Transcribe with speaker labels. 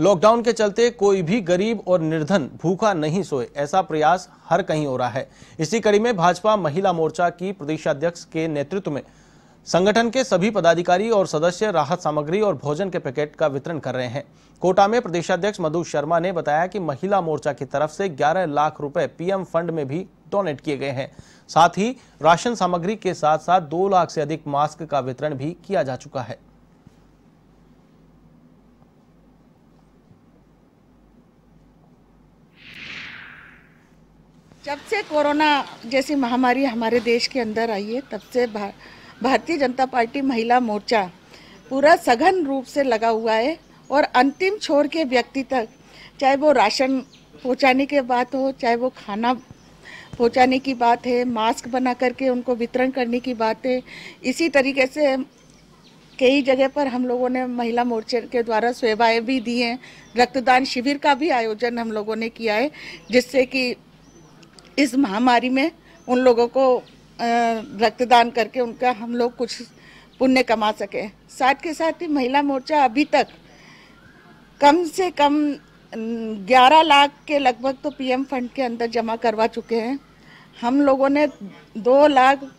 Speaker 1: lockdown के चलते कोई भी गरीब और निर्धन भूखा नहीं सोए ऐसा प्रयास हर कहीं हो रहा है इसी कड़ी में भाजपा महिला मोर्चा की प्रदेशाध्यक्ष के नेतृत्व में संगठन के सभी पदाधिकारी और सदस्य राहत सामग्री और भोजन के पैकेट का वितरण कर रहे हैं कोटा में प्रदेशाध्यक्ष मधु शर्मा ने बताया कि महिला मोर्चा की तरफ से 11 लाख रुपए पीएम फंड में भी डोनेट किए गए हैं साथ ही राशन सामग्री के साथ साथ दो लाख से अधिक मास्क का वितरण भी किया जा चुका है
Speaker 2: जब से कोरोना जैसी महामारी हमारे देश के अंदर आई है तब से भा, भारतीय जनता पार्टी महिला मोर्चा पूरा सघन रूप से लगा हुआ है और अंतिम छोर के व्यक्ति तक चाहे वो राशन पहुंचाने के बात हो चाहे वो खाना पहुंचाने की बात है मास्क बना करके उनको वितरण करने की बात है इसी तरीके से कई जगह पर हम लोगों ने महिला मोर्चे के द्वारा सेवाएँ भी दी हैं रक्तदान शिविर का भी आयोजन हम लोगों ने किया है जिससे कि इस महामारी में उन लोगों को रक्तदान करके उनका हम लोग कुछ पुण्य कमा सके साथ के साथ ही महिला मोर्चा अभी तक कम से कम 11 लाख के लगभग तो पीएम फंड के अंदर जमा करवा चुके हैं हम लोगों ने दो लाख